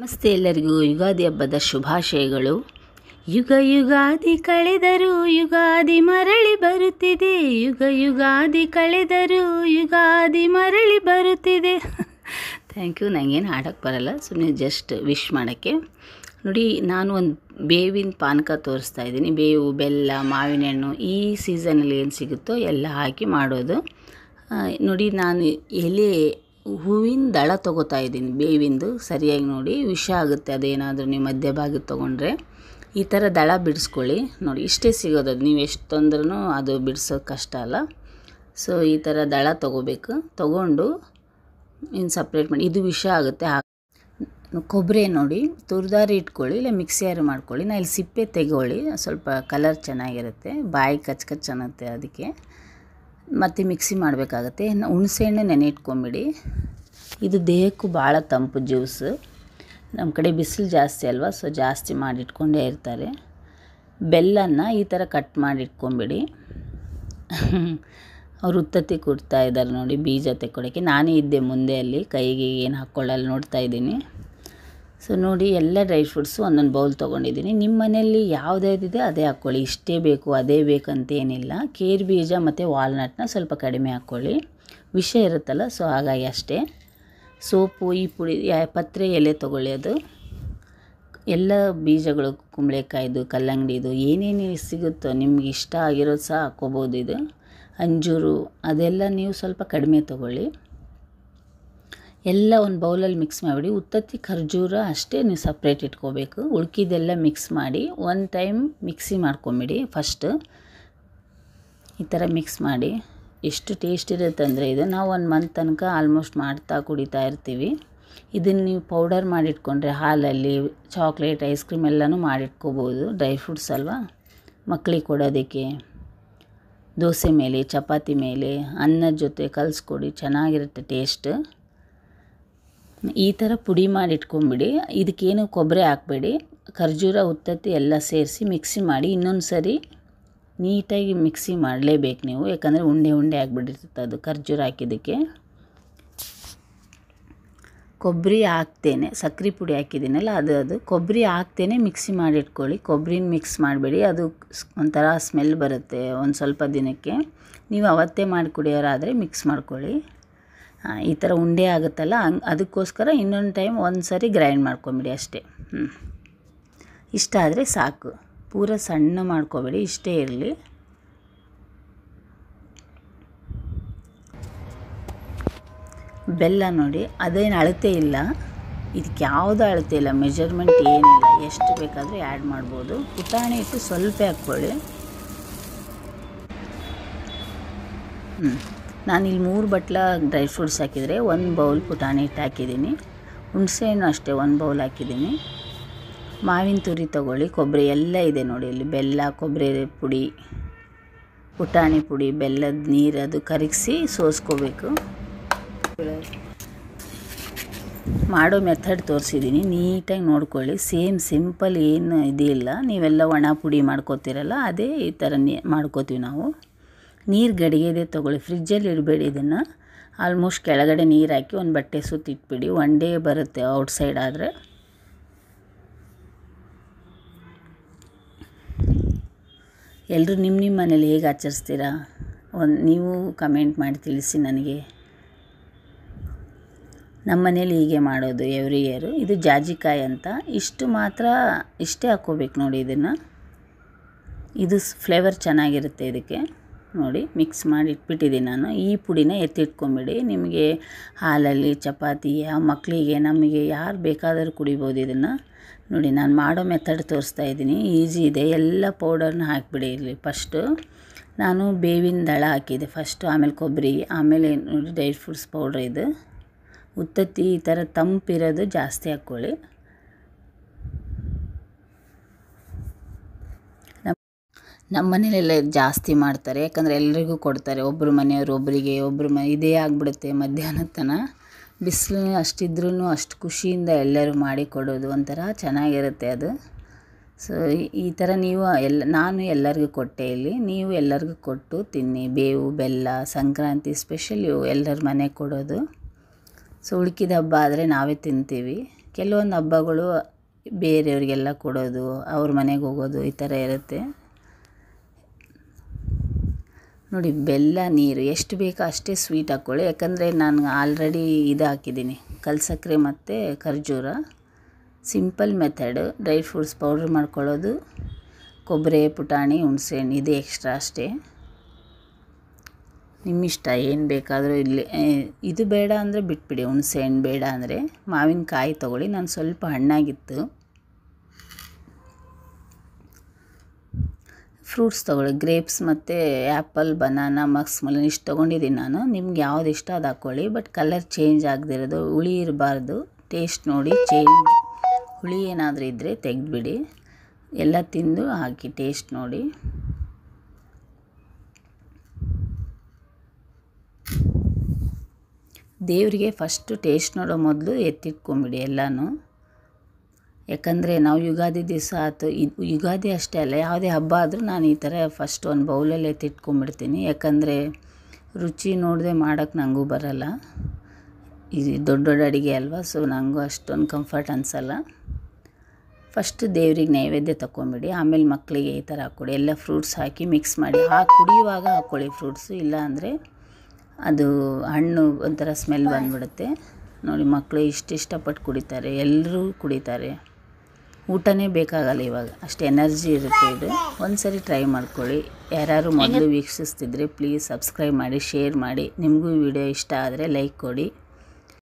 ನಮಸ್ತೆ ಎಲ್ಲರಿಗೂ ಯುಗಾದಿ ಹಬ್ಬದ ಶುಭಾಶಯಗಳು ಯುಗ ಯುಗಾದಿ ಕಳೆದರು ಯುಗಾದಿ ಮರಳಿ ಬರುತ್ತಿದೆ ಯುಗ ಯುಗಾದಿ ಕಳೆದರು ಯುಗಾದಿ ಮರಳಿ ಬರುತ್ತಿದೆ ಥ್ಯಾಂಕ್ ಯು ನನಗೇನು ಹಾಡೋಕ್ಕೆ ಬರಲ್ಲ ಸುಮ್ಮನೆ ಜಸ್ಟ್ ವಿಶ್ ಮಾಡೋಕ್ಕೆ ನೋಡಿ ನಾನು ಒಂದು ಬೇವಿನ ಪಾನಕ ತೋರಿಸ್ತಾ ಇದ್ದೀನಿ ಬೇವು ಬೆಲ್ಲ ಮಾವಿನ ಹಣ್ಣು ಈ ಸೀಸನಲ್ಲಿ ಏನು ಸಿಗುತ್ತೋ ಎಲ್ಲ ಹಾಕಿ ಮಾಡೋದು ನೋಡಿ ನಾನು ಎಲೆ ಹೂವಿನ ದಳ ತೊಗೋತಾ ಇದ್ದೀನಿ ಬೇವಿಂದು ಸರಿಯಾಗಿ ನೋಡಿ ವಿಷ ಆಗುತ್ತೆ ಅದೇನಾದರೂ ನೀವು ಮಧ್ಯಭಾಗಿ ತೊಗೊಂಡ್ರೆ ಈ ಥರ ದಳ ಬಿಡಿಸ್ಕೊಳ್ಳಿ ನೋಡಿ ಇಷ್ಟೇ ಸಿಗೋದು ಅದು ನೀವು ಎಷ್ಟು ತಂದ್ರೂ ಅದು ಬಿಡಿಸೋಕೆ ಕಷ್ಟ ಅಲ್ಲ ಸೊ ಈ ಥರ ದಳ ತೊಗೋಬೇಕು ತೊಗೊಂಡು ಇನ್ನು ಸಪ್ರೇಟ್ ಮಾಡಿ ಇದು ವಿಷ ಆಗುತ್ತೆ ಕೊಬ್ಬರಿ ನೋಡಿ ತುರಿದಾರಿ ಇಟ್ಕೊಳ್ಳಿ ಇಲ್ಲ ಮಿಕ್ಸಿಯಾರು ಮಾಡ್ಕೊಳ್ಳಿ ನಾ ಇಲ್ಲಿ ಸಿಪ್ಪೆ ತೆಗೊಳ್ಳಿ ಸ್ವಲ್ಪ ಕಲರ್ ಚೆನ್ನಾಗಿರುತ್ತೆ ಬಾಯಿ ಕಚ್ ಅದಕ್ಕೆ ಮತ್ತು ಮಿಕ್ಸಿ ಮಾಡಬೇಕಾಗತ್ತೆ ಹುಣಸೆಹಣ್ಣು ನೆನೆ ಇಟ್ಕೊಂಬಿಡಿ ಇದು ದೇಹಕ್ಕೂ ಭಾಳ ತಂಪು ಜ್ಯೂಸ್ ನಮ್ಮ ಕಡೆ ಬಿಸಿಲು ಜಾಸ್ತಿ ಅಲ್ವಾ ಸೊ ಜಾಸ್ತಿ ಮಾಡಿಟ್ಕೊಂಡೇ ಇರ್ತಾರೆ ಬೆಲ್ಲನ ಈ ಥರ ಕಟ್ ಮಾಡಿಟ್ಕೊಂಬಿಡಿ ಅವ್ರು ಉತ್ತತ್ತಿ ಕೊಡ್ತಾ ಇದ್ದಾರೆ ನೋಡಿ ಬೀಜ ತೆಕ್ಕೊಡೋಕ್ಕೆ ನಾನೇ ಇದ್ದೆ ಮುಂದೆ ಅಲ್ಲಿ ಕೈಗೆ ಏನು ಹಾಕ್ಕೊಳ್ಳಲ್ಲಿ ನೋಡ್ತಾ ಇದ್ದೀನಿ ಸೊ ನೋಡಿ ಎಲ್ಲ ಡ್ರೈ ಫ್ರೂಟ್ಸು ಒಂದೊಂದು ಬೌಲ್ ತೊಗೊಂಡಿದ್ದೀನಿ ನಿಮ್ಮ ಮನೆಯಲ್ಲಿ ಯಾವುದ್ಯಾವ್ದಿದೆ ಅದೇ ಹಾಕ್ಕೊಳ್ಳಿ ಇಷ್ಟೇ ಬೇಕು ಅದೇ ಬೇಕಂತೇನಿಲ್ಲ ಕೇರ್ ಬೀಜ ಮತ್ತು ವಾಲ್ನಟ್ನ ಸ್ವಲ್ಪ ಕಡಿಮೆ ಹಾಕ್ಕೊಳ್ಳಿ ವಿಷ ಇರುತ್ತಲ್ಲ ಸೊ ಹಾಗಾಗಿ ಅಷ್ಟೇ ಸೋಪು ಈ ಪುಡಿ ಪತ್ರೆ ಎಲೆ ತೊಗೊಳ್ಳಿ ಅದು ಎಲ್ಲ ಬೀಜಗಳು ಕುಂಬಳೆಕಾಯ್ದು ಕಲ್ಲಂಗಡಿದು ಏನೇನು ಸಿಗುತ್ತೋ ನಿಮ್ಗೆ ಇಷ್ಟ ಆಗಿರೋದು ಸಹ ಹಾಕ್ಕೋಬೋದು ಇದು ಅಂಜೂರು ಅದೆಲ್ಲ ನೀವು ಸ್ವಲ್ಪ ಕಡಿಮೆ ತೊಗೊಳ್ಳಿ ಎಲ್ಲ ಒಂದು ಬೌಲಲ್ಲಿ ಮಿಕ್ಸ್ ಮಾಡಿಬಿಡಿ ಉತ್ತತ್ತಿ ಖರ್ಜೂರ ಅಷ್ಟೇ ನೀವು ಸಪ್ರೇಟ್ ಇಟ್ಕೋಬೇಕು ಉಳ್ಕಿದೆಲ್ಲ ಮಿಕ್ಸ್ ಮಾಡಿ ಒಂದು ಟೈಮ್ ಮಿಕ್ಸಿ ಮಾಡ್ಕೊಂಬಿಡಿ ಫಸ್ಟು ಈ ಥರ ಮಿಕ್ಸ್ ಮಾಡಿ ಎಷ್ಟು ಟೇಸ್ಟ್ ಇರುತ್ತೆ ಅಂದರೆ ಇದು ನಾವು ಒಂದು ಮಂತ್ ತನಕ ಆಲ್ಮೋಸ್ಟ್ ಮಾಡ್ತಾ ಕುಡಿತಾ ಇರ್ತೀವಿ ಇದನ್ನು ನೀವು ಪೌಡರ್ ಮಾಡಿಟ್ಕೊಂಡ್ರೆ ಹಾಲಲ್ಲಿ ಚಾಕ್ಲೇಟ್ ಐಸ್ ಕ್ರೀಮ್ ಎಲ್ಲನೂ ಮಾಡಿಟ್ಕೋಬೋದು ಡ್ರೈ ಫ್ರೂಟ್ಸ್ ಅಲ್ವಾ ಮಕ್ಕಳಿಗೆ ಕೊಡೋದಕ್ಕೆ ದೋಸೆ ಮೇಲೆ ಚಪಾತಿ ಮೇಲೆ ಅನ್ನದ ಜೊತೆ ಕಲಿಸ್ಕೊಡಿ ಚೆನ್ನಾಗಿರುತ್ತೆ ಟೇಸ್ಟ್ ಈ ಥರ ಪುಡಿ ಮಾಡಿ ಇಟ್ಕೊಂಬಿಡಿ ಇದಕ್ಕೇನು ಕೊಬ್ಬರಿ ಹಾಕಬೇಡಿ ಖರ್ಜೂರ ಉತ್ತತ್ತಿ ಎಲ್ಲ ಸೇರಿಸಿ ಮಿಕ್ಸಿ ಮಾಡಿ ಇನ್ನೊಂದು ಸರಿ ನೀಟಾಗಿ ಮಿಕ್ಸಿ ಮಾಡಲೇಬೇಕು ನೀವು ಯಾಕಂದರೆ ಉಂಡೆ ಉಂಡೆ ಆಗಿಬಿಟ್ಟಿರ್ತದೆ ಅದು ಖರ್ಜೂರ ಹಾಕಿದ್ದಕ್ಕೆ ಕೊಬ್ಬರಿ ಹಾಕ್ತೇನೆ ಸಕ್ಕರೆ ಪುಡಿ ಹಾಕಿದ್ದೀನಲ್ಲ ಅದು ಅದು ಕೊಬ್ಬರಿ ಹಾಕ್ತೇನೆ ಮಿಕ್ಸಿ ಮಾಡಿಟ್ಕೊಳ್ಳಿ ಕೊಬ್ಬರಿನ ಮಿಕ್ಸ್ ಮಾಡಬೇಡಿ ಅದು ಒಂಥರ ಸ್ಮೆಲ್ ಬರುತ್ತೆ ಒಂದು ಸ್ವಲ್ಪ ದಿನಕ್ಕೆ ನೀವು ಅವತ್ತೇ ಮಾಡಿ ಕುಡಿಯೋರಾದರೆ ಮಿಕ್ಸ್ ಮಾಡ್ಕೊಳ್ಳಿ ಈ ಥರ ಉಂಡೆ ಆಗುತ್ತಲ್ಲ ಅದಕ್ಕೋಸ್ಕರ ಇನ್ನೊಂದು ಟೈಮ್ ಒಂದು ಸಾರಿ ಗ್ರೈಂಡ್ ಮಾಡ್ಕೊಂಬಿಡಿ ಅಷ್ಟೇ ಹ್ಞೂ ಇಷ್ಟ ಆದರೆ ಸಾಕು ಪೂರ ಸಣ್ಣ ಮಾಡ್ಕೋಬೇಡಿ ಇಷ್ಟೇ ಇರಲಿ ಬೆಲ್ಲ ನೋಡಿ ಅದೇನು ಅಳತೆ ಇಲ್ಲ ಇದಕ್ಕೆ ಯಾವುದು ಅಳತೆ ಇಲ್ಲ ಮೆಜರ್ಮೆಂಟ್ ಏನಿಲ್ಲ ಎಷ್ಟು ಬೇಕಾದರೂ ಆ್ಯಡ್ ಮಾಡ್ಬೋದು ಪುಟಾಣಿ ಇಟ್ಟು ಸ್ವಲ್ಪ ಹಾಕ್ಕೊಳ್ಳಿ ಹ್ಞೂ ನಾನಿಲ್ಲಿ ಮೂರು ಬಟ್ಲ ಡ್ರೈ ಫ್ರೂಟ್ಸ್ ಹಾಕಿದರೆ ಒಂದು ಬೌಲ್ ಪುಟಾಣಿ ಹಿಟ್ಟು ಹಾಕಿದ್ದೀನಿ ಹುಣಸೆಹಣ್ಣು ಅಷ್ಟೇ ಒಂದು ಬೌಲ್ ಹಾಕಿದ್ದೀನಿ ಮಾವಿನ ತುರಿ ತೊಗೊಳ್ಳಿ ಕೊಬ್ಬರಿ ಎಲ್ಲ ಇದೆ ನೋಡಿ ಇಲ್ಲಿ ಬೆಲ್ಲ ಕೊಬ್ಬರಿ ಪುಡಿ ಪುಟಾಣಿ ಪುಡಿ ಬೆಲ್ಲದ ನೀರು ಅದು ಕರಗಿಸಿ ಸೋಸ್ಕೋಬೇಕು ಮಾಡೋ ಮೆಥಡ್ ತೋರಿಸಿದ್ದೀನಿ ನೀಟಾಗಿ ನೋಡ್ಕೊಳ್ಳಿ ಸೇಮ್ ಸಿಂಪಲ್ ಏನು ಇದಿಲ್ಲ ನೀವೆಲ್ಲ ಒಣ ಪುಡಿ ಮಾಡ್ಕೋತೀರಲ್ಲ ಅದೇ ಈ ಥರ ನೀ ಮಾಡ್ಕೋತೀವಿ ನಾವು ನೀರು ಗಡಿಗೆದೆ ತೊಗೊಳ್ಳಿ ಫ್ರಿಜ್ಜಲ್ಲಿ ಇಡಬೇಡಿ ಇದನ್ನು ಆಲ್ಮೋಸ್ಟ್ ಕೆಳಗಡೆ ನೀರು ಹಾಕಿ ಒಂದು ಬಟ್ಟೆ ಸುತ್ತಿಟ್ಬಿಡಿ ಒನ್ ಡೇ ಬರುತ್ತೆ ಔಟ್ಸೈಡ್ ಆದರೆ ಎಲ್ಲರೂ ನಿಮ್ಮ ನಿಮ್ಮ ಮನೇಲಿ ಹೇಗೆ ಆಚರಿಸ್ತೀರಾ ಒಂದು ನೀವು ಕಮೆಂಟ್ ಮಾಡಿ ತಿಳಿಸಿ ನನಗೆ ನಮ್ಮ ಮನೇಲಿ ಹೀಗೆ ಮಾಡೋದು ಎವ್ರಿ ಇಯರು ಇದು ಜಾಜಿಕಾಯಿ ಅಂತ ಇಷ್ಟು ಮಾತ್ರ ಇಷ್ಟೇ ಹಾಕ್ಕೋಬೇಕು ನೋಡಿ ಇದನ್ನು ಇದು ಫ್ಲೇವರ್ ಚೆನ್ನಾಗಿರುತ್ತೆ ಇದಕ್ಕೆ ನೋಡಿ ಮಿಕ್ಸ್ ಮಾಡಿ ಇಟ್ಬಿಟ್ಟಿದ್ದೀನಿ ನಾನು ಈ ಪುಡಿನ ಎತ್ತಿಟ್ಕೊಂಬಿಡಿ ನಿಮಗೆ ಹಾಲಲ್ಲಿ ಚಪಾತಿ ಯಾವ ಮಕ್ಕಳಿಗೆ ನಮಗೆ ಯಾರು ಬೇಕಾದರೂ ಕುಡಿಬೋದು ಇದನ್ನು ನೋಡಿ ನಾನು ಮಾಡೋ ಮೆಥಡ್ ತೋರಿಸ್ತಾ ಇದ್ದೀನಿ ಈಸಿ ಇದೆ ಎಲ್ಲ ಪೌಡರ್ನ ಹಾಕಿಬಿಡಿ ಇಲ್ಲಿ ಫಸ್ಟು ನಾನು ಬೇವಿನ ದಳ ಹಾಕಿದೆ ಫಸ್ಟು ಆಮೇಲೆ ಕೊಬ್ಬರಿ ಆಮೇಲೆ ನೋಡಿ ಡ್ರೈ ಫ್ರೂಟ್ಸ್ ಪೌಡ್ರ್ ಇದು ಉತ್ತತ್ತಿ ಈ ಥರ ತಂಪಿರೋದು ಜಾಸ್ತಿ ಹಾಕ್ಕೊಳ್ಳಿ ನಮ್ಮ ಮನೇಲೆಲ್ಲ ಜಾಸ್ತಿ ಮಾಡ್ತಾರೆ ಯಾಕಂದರೆ ಎಲ್ಲರಿಗೂ ಕೊಡ್ತಾರೆ ಒಬ್ಬರು ಮನೆಯವರು ಒಬ್ಬರಿಗೆ ಒಬ್ಬರು ಮ ಇದೇ ಆಗಿಬಿಡುತ್ತೆ ಮಧ್ಯಾಹ್ನದ ತನಕ ಬಿಸಿಲು ಅಷ್ಟಿದ್ರೂ ಅಷ್ಟು ಖುಷಿಯಿಂದ ಎಲ್ಲರೂ ಮಾಡಿ ಕೊಡೋದು ಒಂಥರ ಚೆನ್ನಾಗಿರುತ್ತೆ ಅದು ಸೊ ಈ ಥರ ನೀವು ಎಲ್ಲ ನಾನು ಎಲ್ಲರಿಗೂ ಕೊಟ್ಟೆ ಇಲ್ಲಿ ನೀವು ಎಲ್ಲರಿಗೂ ಕೊಟ್ಟು ತಿನ್ನಿ ಬೇವು ಬೆಲ್ಲ ಸಂಕ್ರಾಂತಿ ಸ್ಪೆಷಲಿ ಎಲ್ಲರ ಮನೆ ಕೊಡೋದು ಸೊ ಉಳ್ಕಿದ ಹಬ್ಬ ಆದರೆ ನಾವೇ ತಿಂತೀವಿ ಕೆಲವೊಂದು ಹಬ್ಬಗಳು ಬೇರೆಯವರಿಗೆಲ್ಲ ಕೊಡೋದು ಅವ್ರ ಮನೆಗೆ ಹೋಗೋದು ಈ ಥರ ಇರುತ್ತೆ ನೋಡಿ ಬೆಲ್ಲ ನೀರು ಎಷ್ಟು ಬೇಕೋ ಅಷ್ಟೇ ಸ್ವೀಟ್ ಹಾಕ್ಕೊಳ್ಳಿ ಯಾಕಂದರೆ ನಾನು ಆಲ್ರೆಡಿ ಇದು ಹಾಕಿದ್ದೀನಿ ಕಲ್ಸಕ್ಕರೆ ಮತ್ತು ಖರ್ಜೂರ simple method dry fruits powder ಮಾಡ್ಕೊಳ್ಳೋದು ಕೊಬ್ಬರಿ ಪುಟಾಣಿ ಹುಣಸೆಹಣ್ಣು ಇದು ಎಕ್ಸ್ಟ್ರಾ ಅಷ್ಟೇ ನಿಮ್ಮಿಷ್ಟ ಏನು ಬೇಕಾದರೂ ಇಲ್ಲಿ ಇದು ಬೇಡ ಅಂದರೆ ಬಿಟ್ಬಿಡಿ ಹುಣಸೆಹಣ್ಣು ಬೇಡ ಅಂದರೆ ಮಾವಿನಕಾಯಿ ತೊಗೊಳ್ಳಿ ನಾನು ಸ್ವಲ್ಪ ಹಣ್ಣಾಗಿತ್ತು ಫ್ರೂಟ್ಸ್ ತೊಗೊಳ್ಳಿ ಗ್ರೇಪ್ಸ್ ಮತ್ತು ಆ್ಯಪಲ್ ಬನಾನ ಮಕ್ಸ್ಮೆಲನ್ ಇಷ್ಟು ತೊಗೊಂಡಿದ್ದೀನಿ ನಾನು ನಿಮ್ಗೆ ಯಾವ್ದು ಇಷ್ಟ ಅದು ಹಾಕ್ಕೊಳ್ಳಿ ಬಟ್ ಕಲರ್ ಚೇಂಜ್ ಆಗದಿರೋದು ಹುಳಿ ಇರಬಾರ್ದು ಟೇಸ್ಟ್ ನೋಡಿ ಚೇಂಜ್ ಹುಳಿ ಏನಾದರೂ ಇದ್ದರೆ ತೆಗೆದುಬಿಡಿ ಎಲ್ಲ ತಿಂದು ಹಾಕಿ ಟೇಸ್ಟ್ ನೋಡಿ ದೇವರಿಗೆ ಫಸ್ಟು ಟೇಸ್ಟ್ ನೋಡೋ ಮೊದಲು ಎತ್ತಿಟ್ಕೊಂಬಿಡಿ ಎಲ್ಲನೂ ಯಾಕಂದರೆ ನಾವು ಯುಗಾದಿ ದಿವಸ ಆಯ್ತು ಯುಗಾದಿ ಅಷ್ಟೇ ಅಲ್ಲ ಯಾವುದೇ ಹಬ್ಬ ಆದರೂ ನಾನು ಈ ಥರ ಫಸ್ಟ್ ಒಂದು ಬೌಲಲ್ಲಿ ಎತ್ತಿಟ್ಕೊಂಡ್ಬಿಡ್ತೀನಿ ಯಾಕಂದರೆ ರುಚಿ ನೋಡದೆ ಮಾಡೋಕ್ಕೆ ನನಗೂ ಬರಲ್ಲ ಇದು ದೊಡ್ಡ ದೊಡ್ಡ ಅಡುಗೆ ಅಲ್ವಾ ಸೊ ನನಗೂ ಅಷ್ಟೊಂದು ಕಂಫರ್ಟ್ ಅನಿಸಲ್ಲ ಫಸ್ಟ್ ದೇವ್ರಿಗೆ ನೈವೇದ್ಯ ತೊಗೊಂಬಿಡಿ ಆಮೇಲೆ ಮಕ್ಕಳಿಗೆ ಈ ಥರ ಹಾಕ್ಕೊಡಿ ಎಲ್ಲ ಫ್ರೂಟ್ಸ್ ಹಾಕಿ ಮಿಕ್ಸ್ ಮಾಡಿ ಹಾಕಿ ಕುಡಿಯುವಾಗ ಹಾಕ್ಕೊಳ್ಳಿ ಫ್ರೂಟ್ಸು ಇಲ್ಲ ಅಂದರೆ ಅದು ಹಣ್ಣು ಒಂಥರ ಸ್ಮೆಲ್ ಬಂದ್ಬಿಡುತ್ತೆ ನೋಡಿ ಮಕ್ಕಳು ಇಷ್ಟು ಇಷ್ಟಪಟ್ಟು ಕುಡಿತಾರೆ ಎಲ್ಲರೂ ಕುಡಿತಾರೆ ಊಟನೇ ಬೇಕಾಗಲ್ಲ ಇವಾಗ ಅಷ್ಟು ಎನರ್ಜಿ ಇರುತ್ತೆ ಇದು ಒಂದು ಸರಿ ಟ್ರೈ ಮಾಡ್ಕೊಳ್ಳಿ ಯಾರು ಮೊದಲು ವೀಕ್ಷಿಸ್ತಿದ್ರೆ ಪ್ಲೀಸ್ ಸಬ್ಸ್ಕ್ರೈಬ್ ಮಾಡಿ ಶೇರ್ ಮಾಡಿ ನಿಮಗೂ ವಿಡಿಯೋ ಇಷ್ಟ ಆದರೆ ಲೈಕ್ ಕೊಡಿ